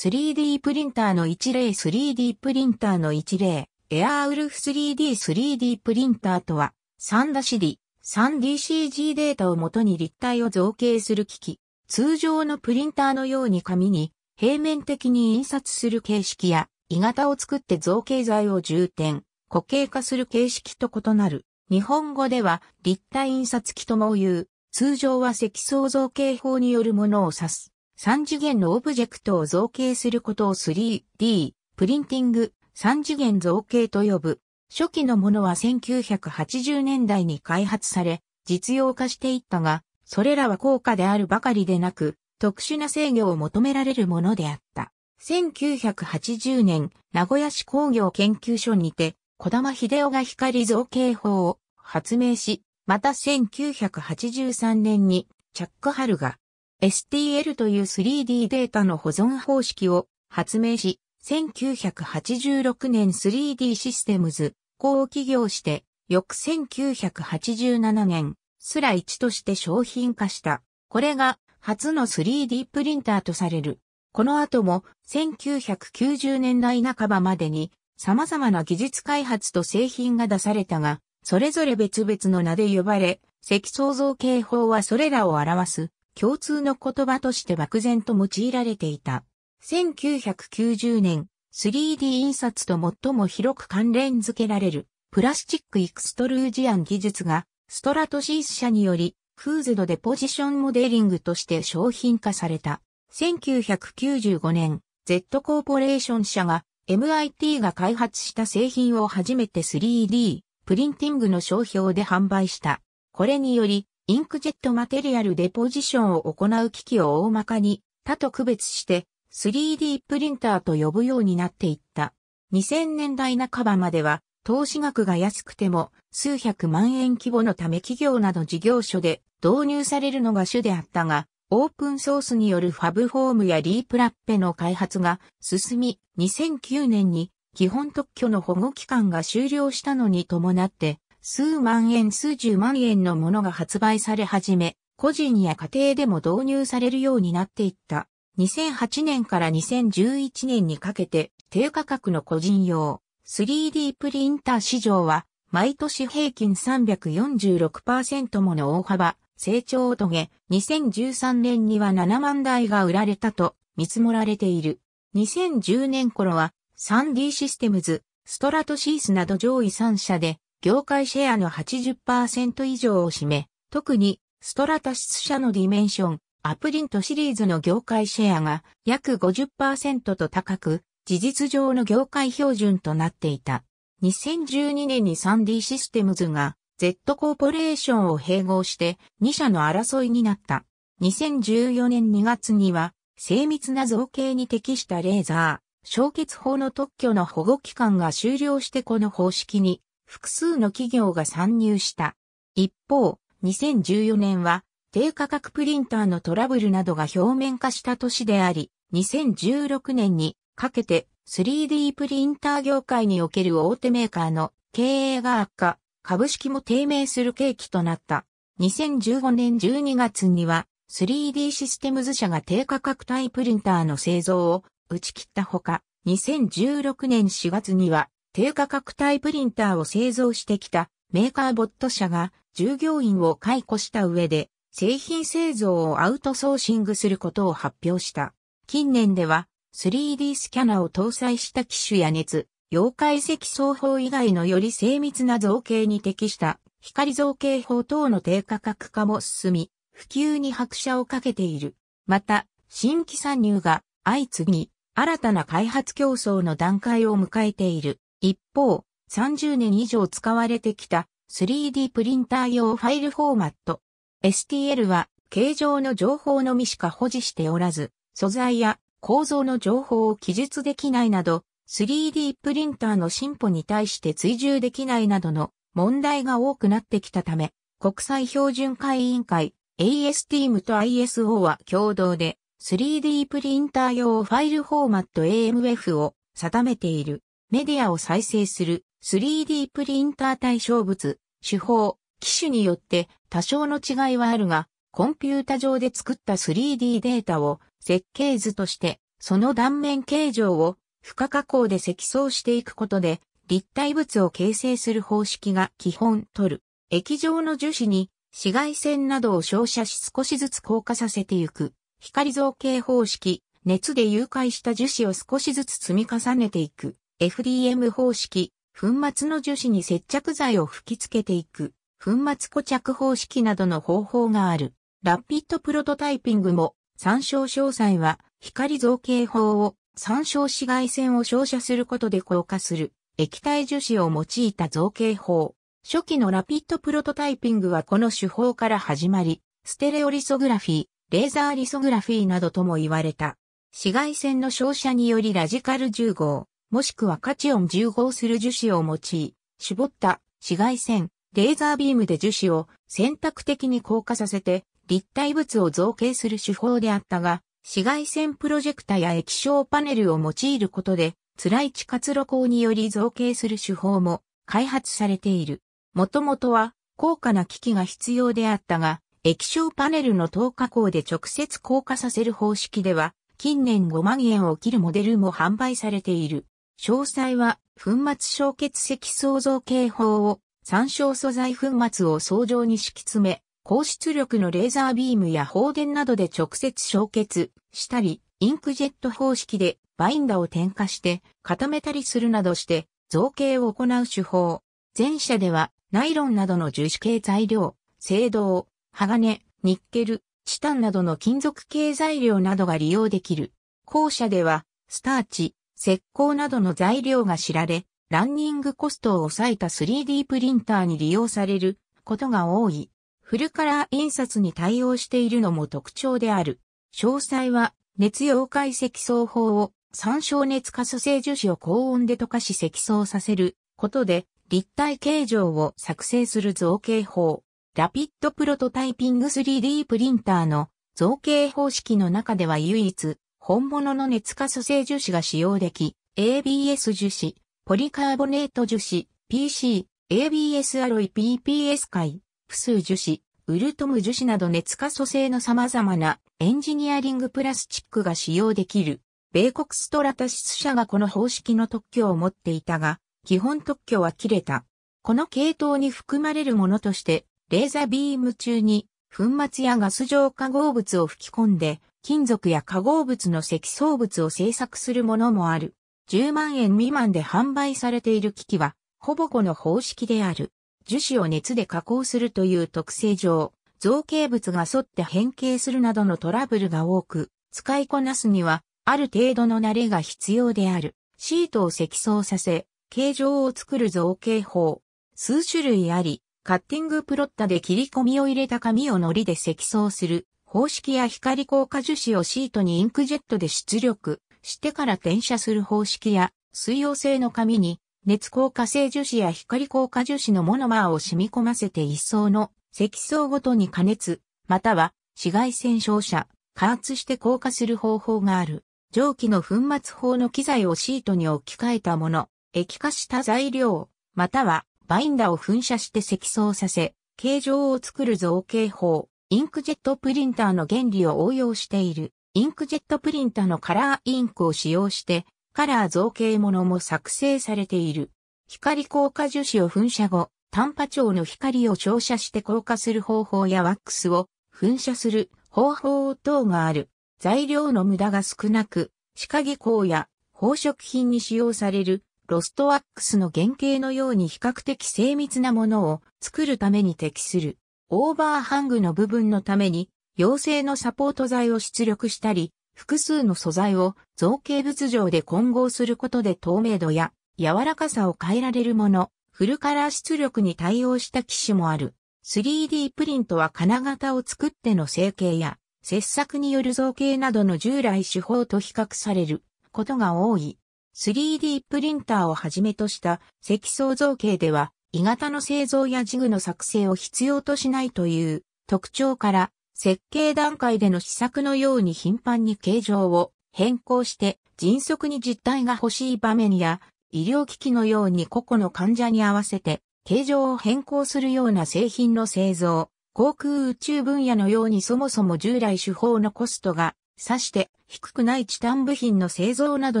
3D プリンターの一例 3D プリンターの一例エアーウルフ 3D3D プリンターとは、3-D、3DCG データをもとに立体を造形する機器、通常のプリンターのように紙に平面的に印刷する形式や、鋳型を作って造形材を重点、固形化する形式と異なる。日本語では立体印刷機とも言う、通常は積層造形法によるものを指す。3次元のオブジェクトを造形することを 3D、プリンティング、3次元造形と呼ぶ。初期のものは1980年代に開発され、実用化していったが、それらは高価であるばかりでなく、特殊な制御を求められるものであった。1980年、名古屋市工業研究所にて、小玉秀夫が光造形法を発明し、また1983年に、チャック・ハルが STL という 3D データの保存方式を発明し、1986年 3D システムズ、こを起業して、翌1987年、スラ1として商品化した。これが初の 3D プリンターとされる。この後も1990年代半ばまでに様々な技術開発と製品が出されたが、それぞれ別々の名で呼ばれ、積層造形法はそれらを表す共通の言葉として漠然と用いられていた。1990年、3D 印刷と最も広く関連付けられるプラスチックイクストルージアン技術がストラトシース社によりクーズドデポジションモデリングとして商品化された。1995年、Z コーポレーション社が MIT が開発した製品を初めて 3D プリンティングの商標で販売した。これによりインクジェットマテリアルデポジションを行う機器を大まかに他と区別して 3D プリンターと呼ぶようになっていった。2000年代半ばまでは投資額が安くても数百万円規模のため企業など事業所で導入されるのが主であったが、オープンソースによるファブフォームやリープラッペの開発が進み、2009年に基本特許の保護期間が終了したのに伴って、数万円数十万円のものが発売され始め、個人や家庭でも導入されるようになっていった。2008年から2011年にかけて低価格の個人用 3D プリンター市場は毎年平均346%もの大幅成長を遂げ、2013年には7万台が売られたと見積もられている。2010年頃は 3D システムズ、ストラトシースなど上位3社で業界シェアの80%以上を占め、特にストラタシス社のディメンション、アプリントシリーズの業界シェアが約50%と高く、事実上の業界標準となっていた。2012年にサンディシステムズが Z コーポレーションを併合して2社の争いになった。2014年2月には精密な造形に適したレーザー、消血法の特許の保護期間が終了してこの方式に複数の企業が参入した。一方、2014年は低価格プリンターのトラブルなどが表面化した年であり、2016年にかけて 3D プリンター業界における大手メーカーの経営が悪化、株式も低迷する契機となった。2015年12月には 3D システムズ社が低価格帯プリンターの製造を打ち切ったほか、2016年4月には低価格帯プリンターを製造してきたメーカーボット社が従業員を解雇した上で製品製造をアウトソーシングすることを発表した。近年では 3D スキャナを搭載した機種や熱、溶解積双法以外のより精密な造形に適した光造形法等の低価格化も進み、普及に拍車をかけている。また、新規参入が相次ぎ、新たな開発競争の段階を迎えている。一方、30年以上使われてきた 3D プリンター用ファイルフォーマット。STL は形状の情報のみしか保持しておらず、素材や構造の情報を記述できないなど、3D プリンターの進歩に対して追従できないなどの問題が多くなってきたため、国際標準会委員会 ASTM と ISO は共同で 3D プリンター用ファイルフォーマット AMF を定めている。メディアを再生する 3D プリンター対象物、手法、機種によって多少の違いはあるが、コンピュータ上で作った 3D データを設計図として、その断面形状を不可加工で積層していくことで、立体物を形成する方式が基本取る。液状の樹脂に紫外線などを照射し少しずつ硬化させていく。光造形方式、熱で融解した樹脂を少しずつ積み重ねていく。FDM 方式、粉末の樹脂に接着剤を吹き付けていく、粉末固着方式などの方法がある。ラピッドプロトタイピングも、参照詳細は、光造形法を、参照紫外線を照射することで硬化する、液体樹脂を用いた造形法。初期のラピッドプロトタイピングはこの手法から始まり、ステレオリソグラフィー、レーザーリソグラフィーなどとも言われた。紫外線の照射によりラジカル10号、もしくはカチオン1合する樹脂を用い、絞った紫外線、レーザービームで樹脂を選択的に硬化させて立体物を造形する手法であったが、紫外線プロジェクタや液晶パネルを用いることで、辛い地活露光により造形する手法も開発されている。もともとは高価な機器が必要であったが、液晶パネルの透過光で直接硬化させる方式では、近年5万円を切るモデルも販売されている。詳細は、粉末消結石創造系法を、参照素材粉末を層状に敷き詰め、高出力のレーザービームや放電などで直接焼結したり、インクジェット方式でバインダーを添加して固めたりするなどして造形を行う手法。前者ではナイロンなどの樹脂系材料、青銅、鋼、ニッケル、チタンなどの金属系材料などが利用できる。後者ではスターチ、石膏などの材料が知られ、ランニングコストを抑えた 3D プリンターに利用されることが多い。フルカラー印刷に対応しているのも特徴である。詳細は熱溶解積層法を参照。熱可塑性樹脂を高温で溶かし積層させることで立体形状を作成する造形法。ラピッドプロトタイピング 3D プリンターの造形方式の中では唯一本物の熱化塑性樹脂が使用でき、ABS 樹脂、ポリカーボネート樹脂、PC、ABS アロイ PPS 界、プス樹脂、ウルトム樹脂など熱化塑性の様々なエンジニアリングプラスチックが使用できる。米国ストラタシス社がこの方式の特許を持っていたが、基本特許は切れた。この系統に含まれるものとして、レーザービーム中に粉末やガス状化合物を吹き込んで、金属や化合物の積層物を製作するものもある。10万円未満で販売されている機器は、ほぼこの方式である。樹脂を熱で加工するという特性上、造形物が沿って変形するなどのトラブルが多く、使いこなすには、ある程度の慣れが必要である。シートを積層させ、形状を作る造形法。数種類あり、カッティングプロッタで切り込みを入れた紙を糊で積層する。方式や光硬化樹脂をシートにインクジェットで出力してから転写する方式や、水溶性の紙に熱硬化性樹脂や光硬化樹脂のモノマーを染み込ませて一層の積層ごとに加熱、または紫外線照射、加圧して硬化する方法がある。蒸気の粉末法の機材をシートに置き換えたもの、液化した材料、またはバインダを噴射して積層させ、形状を作る造形法、インクジェットプリンターの原理を応用している、インクジェットプリンターのカラーインクを使用して、カラー造形物も作成されている。光硬化樹脂を噴射後、単波長の光を照射して硬化する方法やワックスを噴射する方法等がある。材料の無駄が少なく、歯科技工や宝飾品に使用されるロストワックスの原型のように比較的精密なものを作るために適する。オーバーハングの部分のために、陽性のサポート材を出力したり、複数の素材を造形物上で混合することで透明度や柔らかさを変えられるもの、フルカラー出力に対応した機種もある。3D プリントは金型を作っての成形や、切削による造形などの従来手法と比較されることが多い。3D プリンターをはじめとした積層造形では、鋳型の製造やジグの作成を必要としないという特徴から、設計段階での試作のように頻繁に形状を変更して迅速に実態が欲しい場面や、医療機器のように個々の患者に合わせて形状を変更するような製品の製造、航空宇宙分野のようにそもそも従来手法のコストが、さして低くないチタン部品の製造など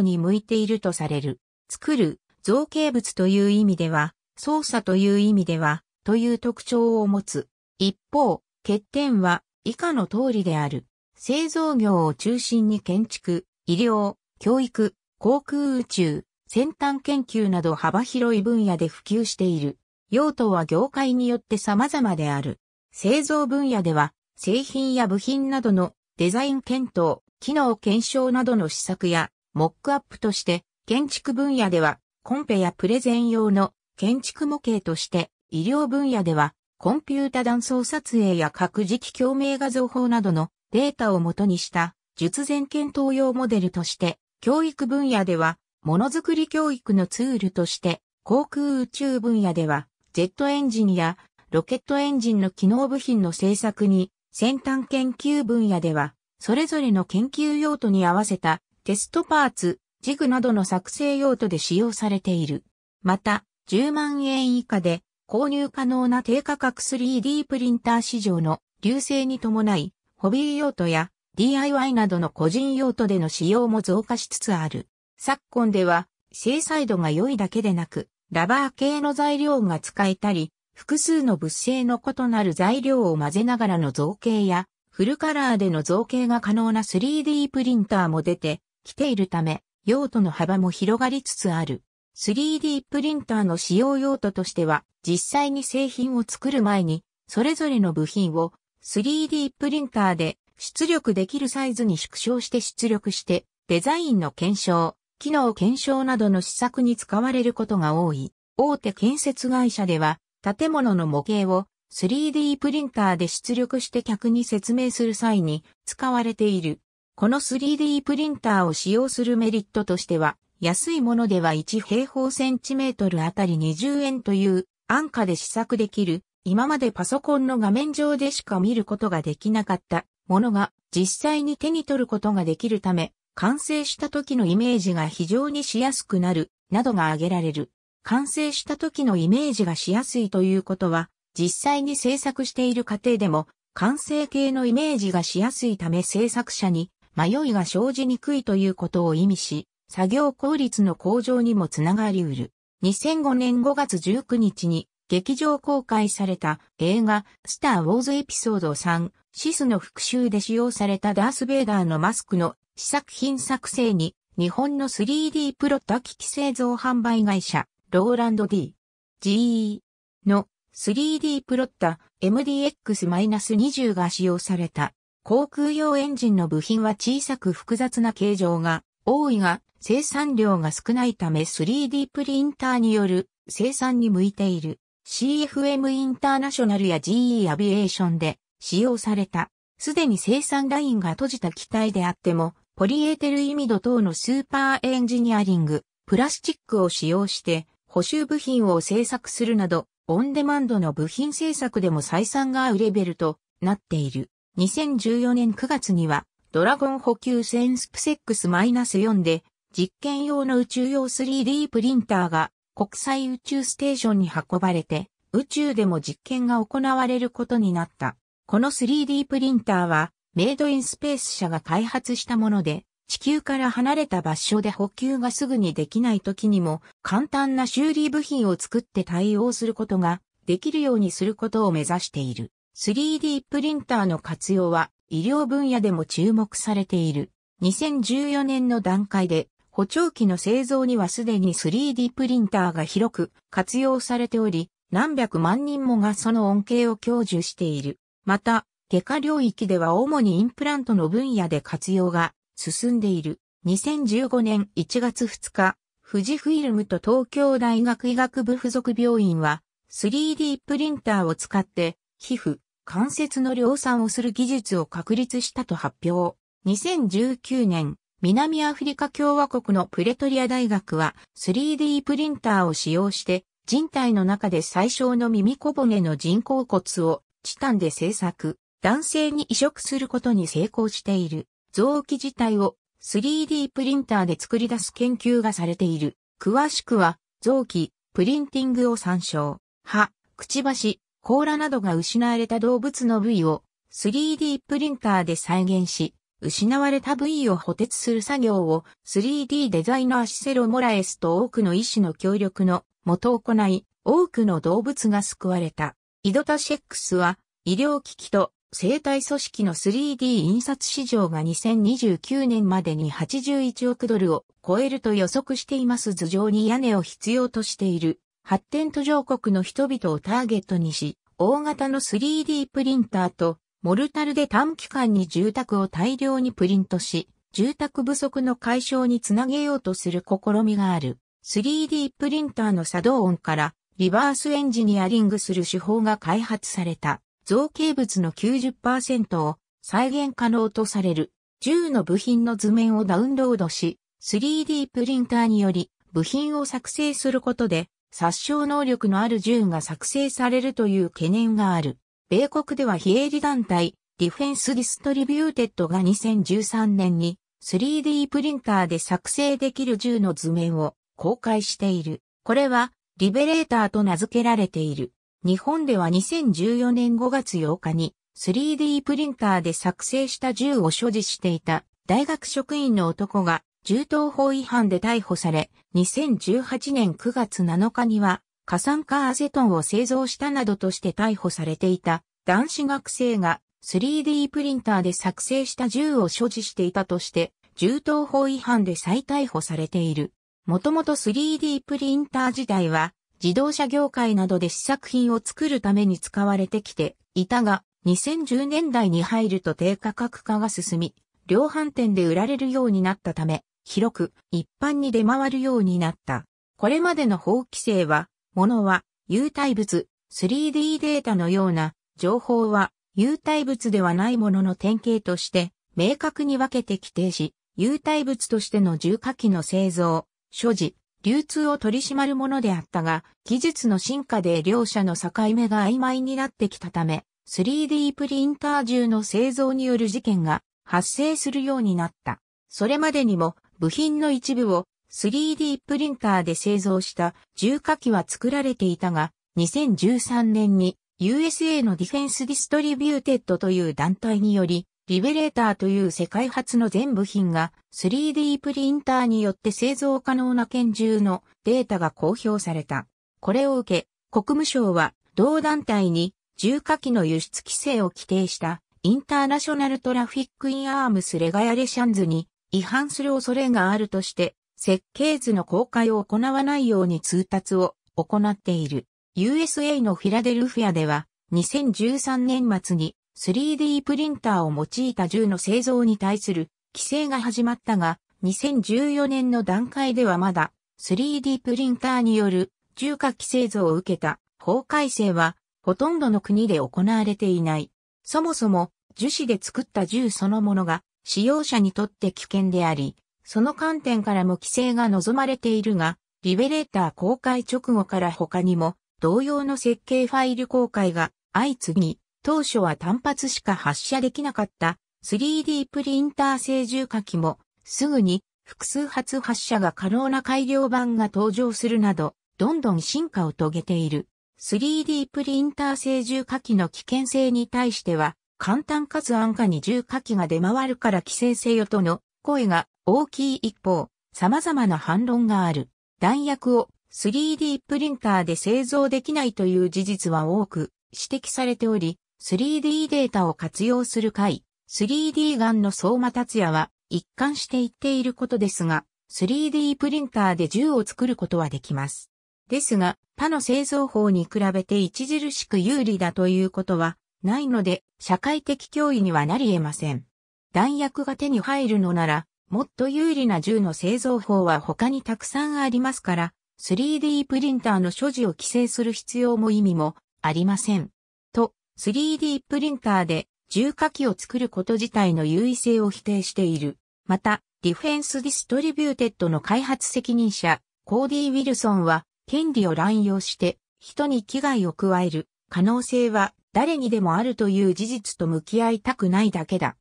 に向いているとされる。作る造形物という意味では、操作という意味では、という特徴を持つ。一方、欠点は以下の通りである。製造業を中心に建築、医療、教育、航空宇宙、先端研究など幅広い分野で普及している。用途は業界によって様々である。製造分野では、製品や部品などのデザイン検討、機能検証などの施策や、モックアップとして、建築分野では、コンペやプレゼン用の建築模型として、医療分野では、コンピュータ断層撮影や核磁気共鳴画像法などのデータを元にした、術前検討用モデルとして、教育分野では、ものづくり教育のツールとして、航空宇宙分野では、ジェットエンジンやロケットエンジンの機能部品の製作に、先端研究分野では、それぞれの研究用途に合わせたテストパーツ、ジグなどの作成用途で使用されている。また、10万円以下で購入可能な低価格 3D プリンター市場の流星に伴い、ホビー用途や DIY などの個人用途での使用も増加しつつある。昨今では、制裁度が良いだけでなく、ラバー系の材料が使えたり、複数の物性の異なる材料を混ぜながらの造形や、フルカラーでの造形が可能な 3D プリンターも出てきているため、用途の幅も広がりつつある。3D プリンターの使用用途としては、実際に製品を作る前に、それぞれの部品を 3D プリンターで出力できるサイズに縮小して出力して、デザインの検証、機能検証などの施策に使われることが多い。大手建設会社では、建物の模型を 3D プリンターで出力して客に説明する際に使われている。この 3D プリンターを使用するメリットとしては、安いものでは1平方センチメートルあたり20円という安価で試作できる、今までパソコンの画面上でしか見ることができなかったものが実際に手に取ることができるため、完成した時のイメージが非常にしやすくなる、などが挙げられる。完成した時のイメージがしやすいということは、実際に制作している過程でも、完成形のイメージがしやすいため制作者に迷いが生じにくいということを意味し、作業効率の向上にもつながりうる。2005年5月19日に劇場公開された映画スター・ウォーズエピソード3シスの復讐で使用されたダース・ベイダーのマスクの試作品作成に日本の 3D プロッタ機器製造販売会社ローランド D。GE の 3D プロッタ MDX-20 が使用された航空用エンジンの部品は小さく複雑な形状が多いが生産量が少ないため 3D プリンターによる生産に向いている CFM インターナショナルや GE アビエーションで使用された。すでに生産ラインが閉じた機体であっても、ポリエーテルイミド等のスーパーエンジニアリング、プラスチックを使用して、補修部品を製作するなど、オンデマンドの部品製作でも採算が合うレベルとなっている。2014年9月には、ドラゴン補給船スプセックス -4 で、実験用の宇宙用 3D プリンターが国際宇宙ステーションに運ばれて、宇宙でも実験が行われることになった。この 3D プリンターは、メイドインスペース社が開発したもので、地球から離れた場所で補給がすぐにできない時にも、簡単な修理部品を作って対応することができるようにすることを目指している。3D プリンターの活用は、医療分野でも注目されている。2014年の段階で補聴器の製造にはすでに 3D プリンターが広く活用されており、何百万人もがその恩恵を享受している。また、外科領域では主にインプラントの分野で活用が進んでいる。2015年1月2日、富士フィルムと東京大学医学部附属病院は 3D プリンターを使って皮膚、関節の量産をする技術を確立したと発表。2019年、南アフリカ共和国のプレトリア大学は 3D プリンターを使用して人体の中で最小の耳小骨の人工骨をチタンで製作、男性に移植することに成功している。臓器自体を 3D プリンターで作り出す研究がされている。詳しくは、臓器、プリンティングを参照。歯、くちばし、甲羅などが失われた動物の部位を 3D プリンターで再現し、失われた部位を補鉄する作業を 3D デザイナーシセロ・モラエスと多くの医師の協力のもと行い、多くの動物が救われた。イドタシェックスは医療機器と生体組織の 3D 印刷市場が2029年までに81億ドルを超えると予測しています頭上に屋根を必要としている。発展途上国の人々をターゲットにし、大型の 3D プリンターとモルタルで短期間に住宅を大量にプリントし、住宅不足の解消につなげようとする試みがある。3D プリンターの作動音からリバースエンジニアリングする手法が開発された。造形物の90%を再現可能とされる。10の部品の図面をダウンロードし、3D プリンターにより部品を作成することで殺傷能力のある銃が作成されるという懸念がある。米国では非営利団体、ディフェンスディストリビューテッドが2013年に 3D プリンターで作成できる銃の図面を公開している。これはリベレーターと名付けられている。日本では2014年5月8日に 3D プリンターで作成した銃を所持していた大学職員の男が銃刀法違反で逮捕され、2018年9月7日には、過酸化アセトンを製造したなどとして逮捕されていた男子学生が 3D プリンターで作成した銃を所持していたとして、銃刀法違反で再逮捕されている。もともと 3D プリンター自体は、自動車業界などで試作品を作るために使われてきていたが、2010年代に入ると低価格化が進み、量販店で売られるようになったため、広く一般に出回るようになった。これまでの法規制は、物は有体物、3D データのような情報は有体物ではないものの典型として明確に分けて規定し、有体物としての重火器の製造、所持、流通を取り締まるものであったが、技術の進化で両者の境目が曖昧になってきたため、3D プリンター銃の製造による事件が発生するようになった。それまでにも部品の一部を 3D プリンターで製造した重火器は作られていたが、2013年に USA のディフェンスディストリビューテッドという団体により、リベレーターという世界初の全部品が 3D プリンターによって製造可能な拳銃のデータが公表された。これを受け、国務省は同団体に重火器の輸出規制を規定したインターナショナルトラフィックインアームスレガヤレシャンズに違反する恐れがあるとして、設計図の公開を行わないように通達を行っている。USA のフィラデルフィアでは、2013年末に 3D プリンターを用いた銃の製造に対する規制が始まったが、2014年の段階ではまだ 3D プリンターによる銃火規制像を受けた法改正はほとんどの国で行われていない。そもそも樹脂で作った銃そのものが使用者にとって危険であり、その観点からも規制が望まれているが、リベレーター公開直後から他にも同様の設計ファイル公開が相次ぎ、当初は単発しか発射できなかった 3D プリンター製銃火器もすぐに複数発発射が可能な改良版が登場するなど、どんどん進化を遂げている。3D プリンター製銃火器の危険性に対しては、簡単かつ安価に重火器が出回るから規制せよとの声が大きい一方、様々な反論がある。弾薬を 3D プリンターで製造できないという事実は多く指摘されており、3D データを活用する回、3D ガンの相馬達也は一貫して言っていることですが、3D プリンターで銃を作ることはできます。ですが、他の製造法に比べて著しく有利だということはないので、社会的脅威にはなり得ません。弾薬が手に入るのなら、もっと有利な銃の製造法は他にたくさんありますから、3D プリンターの所持を規制する必要も意味もありません。と、3D プリンターで銃火器を作ること自体の優位性を否定している。また、ディフェンスディストリビューテッドの開発責任者、コーディ・ウィルソンは、権利を乱用して、人に危害を加える可能性は誰にでもあるという事実と向き合いたくないだけだ。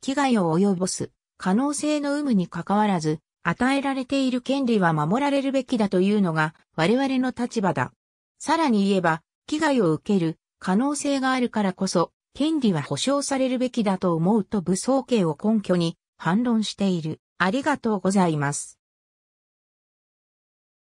危害を及ぼす可能性の有無に関わらず、与えられている権利は守られるべきだというのが我々の立場だ。さらに言えば、危害を受ける可能性があるからこそ、権利は保障されるべきだと思うと武装刑を根拠に反論している。ありがとうございます。